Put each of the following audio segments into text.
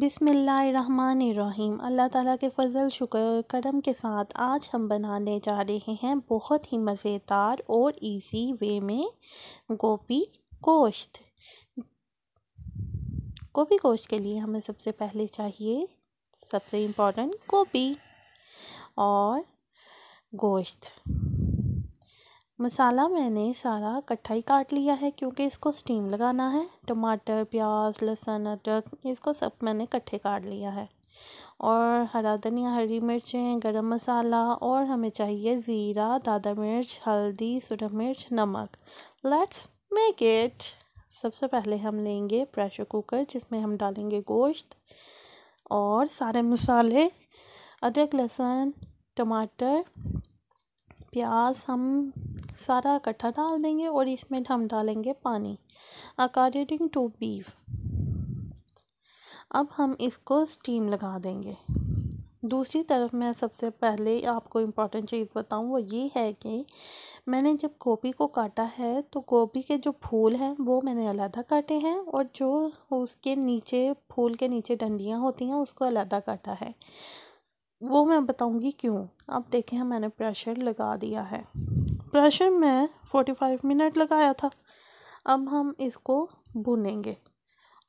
बिसमीम अल्लाह ताला के फजल शुक्र करम के साथ आज हम बनाने जा रहे हैं बहुत ही मज़ेदार और इजी वे में गोभी गोश्त गोभी गोश्त के लिए हमें सबसे पहले चाहिए सबसे इम्पोर्टेंट गोभी और गोश्त मसाला मैंने सारा इकट्ठा ही काट लिया है क्योंकि इसको स्टीम लगाना है टमाटर प्याज लहसुन अदरक इसको सब मैंने इकट्ठे काट लिया है और हरा धनिया हरी मिर्चें गरम मसाला और हमें चाहिए ज़ीरा दादा मिर्च हल्दी सुरह मिर्च नमक लेट्स मेक इट सबसे पहले हम लेंगे प्रेशर कुकर जिसमें हम डालेंगे गोश्त और सारे मसाले अदरक लहसुन टमाटर प्याज हम सारा इकट्ठा डाल देंगे और इसमें हम डालेंगे पानी अकॉर्डिंग टू बीफ अब हम इसको स्टीम लगा देंगे दूसरी तरफ मैं सबसे पहले आपको इम्पॉर्टेंट चीज़ बताऊं वो ये है कि मैंने जब गोभी को काटा है तो गोभी के जो फूल हैं वो मैंने अलहदा काटे हैं और जो उसके नीचे फूल के नीचे डंडियाँ होती हैं उसको अलहदा काटा है वो मैं बताऊंगी क्यों आप देखें मैंने प्रेशर लगा दिया है प्रेशर में फोर्टी फाइव मिनट लगाया था अब हम इसको भुनेंगे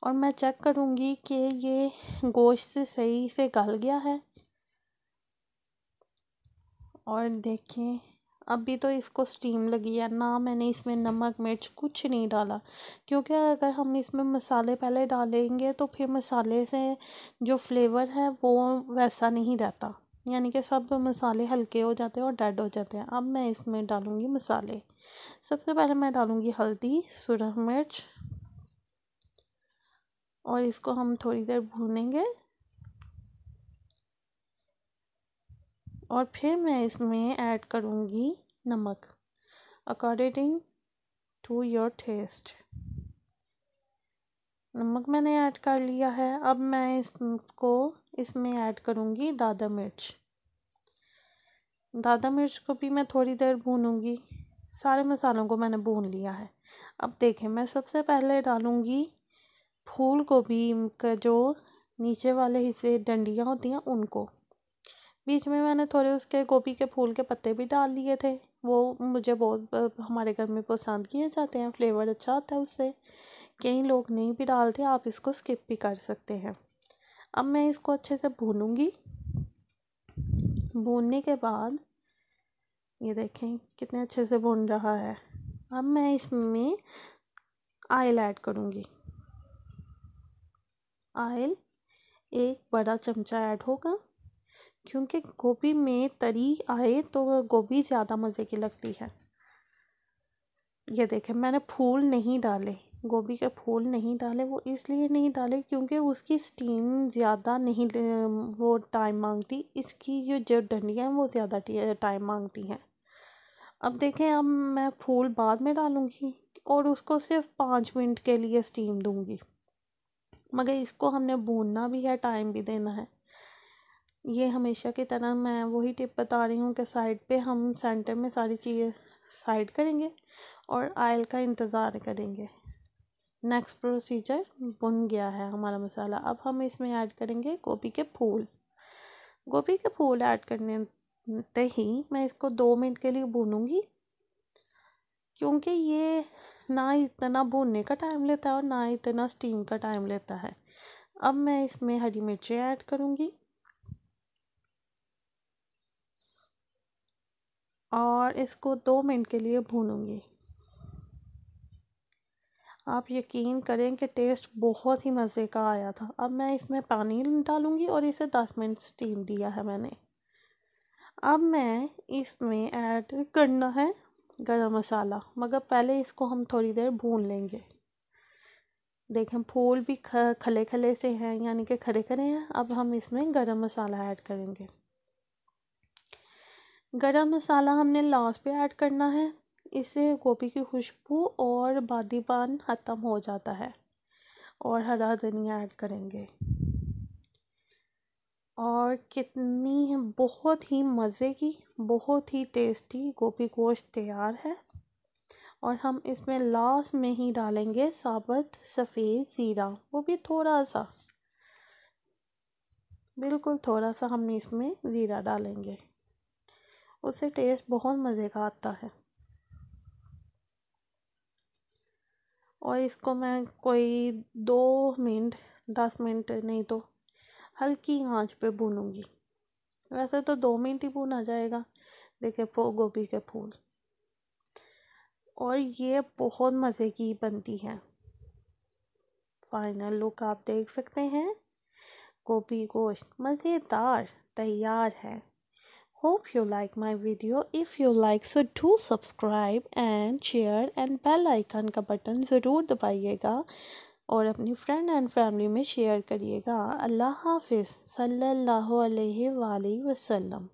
और मैं चेक करूंगी कि ये गोश्त से सही से गल गया है और देखें अभी तो इसको स्टीम लगी है ना मैंने इसमें नमक मिर्च कुछ नहीं डाला क्योंकि अगर हम इसमें मसाले पहले डालेंगे तो फिर मसाले से जो फ्लेवर है वो वैसा नहीं रहता यानी कि सब मसाले हल्के हो जाते हैं और डेड हो जाते हैं अब मैं इसमें डालूँगी मसाले सबसे पहले मैं डालूँगी हल्दी सुरह मिर्च और इसको हम थोड़ी देर भूनेंगे और फिर मैं इसमें ऐड करूँगी नमक अकॉर्डिंग टू योर टेस्ट नमक मैंने ऐड कर लिया है अब मैं इसको इसमें ऐड करूँगी दादा मिर्च दादा मिर्च को भी मैं थोड़ी देर भूनूंगी सारे मसालों को मैंने भून लिया है अब देखें मैं सबसे पहले डालूँगी फूल गोभी का जो नीचे वाले हिस्से डंडियाँ होती हैं उनको बीच में मैंने थोड़े उसके गोभी के फूल के पत्ते भी डाल लिए थे वो मुझे बहुत हमारे घर में पसंद किए जाते हैं फ्लेवर अच्छा आता है उससे कई लोग नहीं भी डालते आप इसको स्किप भी कर सकते हैं अब मैं इसको अच्छे से भूनूँगी भूनने के बाद ये देखें कितने अच्छे से भुन रहा है अब मैं इसमें आयल ऐड करूँगी आयल एक बड़ा चमचा ऐड होगा क्योंकि गोभी में तरी आए तो गोभी ज़्यादा मज़े की लगती है ये देखें मैंने फूल नहीं डाले गोभी के फूल नहीं डाले वो इसलिए नहीं डाले क्योंकि उसकी स्टीम ज़्यादा नहीं वो टाइम मांगती इसकी जो जो डंडियाँ हैं वो ज़्यादा टाइम मांगती हैं अब देखें अब मैं फूल बाद में डालूँगी और उसको सिर्फ पाँच मिनट के लिए स्टीम दूँगी मगर इसको हमने भूनना भी है टाइम भी देना है ये हमेशा की तरह मैं वही टिप बता रही हूँ कि साइड पे हम सेंटर में सारी चीज़ें साइड करेंगे और आयल का इंतज़ार करेंगे नेक्स्ट प्रोसीजर बुन गया है हमारा मसाला अब हम इसमें ऐड करेंगे गोभी के फूल गोभी के फूल ऐड करने ते ही मैं इसको दो मिनट के लिए भूनूंगी क्योंकि ये ना इतना भूनने का टाइम लेता है और ना इतना स्टीम का टाइम लेता है अब मैं इसमें हरी मिर्चें ऐड करूँगी और इसको दो मिनट के लिए भूनूंगी आप यकीन करें कि टेस्ट बहुत ही मज़े का आया था अब मैं इसमें पानी डालूंगी और इसे दस मिनट स्टीम दिया है मैंने अब मैं इसमें ऐड करना है गरम मसाला मगर पहले इसको हम थोड़ी देर भून लेंगे देखें फूल भी ख खले खले से हैं यानी कि खड़े खड़े हैं अब हम इसमें गरम मसाला ऐड करेंगे गरम मसाला हमने लास्ट पे ऐड करना है इससे गोभी की खुशबू और बादीपान ख़त्म हो जाता है और हरा धनिया ऐड करेंगे और कितनी बहुत ही मज़े की बहुत ही टेस्टी गोभी गोश्त तैयार है और हम इसमें लास्ट में ही डालेंगे साबुत सफ़ेद ज़ीरा वो भी थोड़ा सा बिल्कुल थोड़ा सा हम इसमें ज़ीरा डालेंगे उससे टेस्ट बहुत मज़े का आता है और इसको मैं कोई दो मिनट दस मिनट नहीं तो हल्की आंच पे भूनूंगी वैसे तो दो मिनट ही भूना जाएगा देखे गोभी के फूल और ये बहुत मज़े की बनती है फाइनल लुक आप देख सकते हैं गोभी गोश्त मज़ेदार तैयार है Hope you like my video. If you like so do subscribe and share and bell icon ka button zarur dabaiyega aur apni friend and family mein share kariyega allah hafiz sallallahu alaihi wa alihi wasallam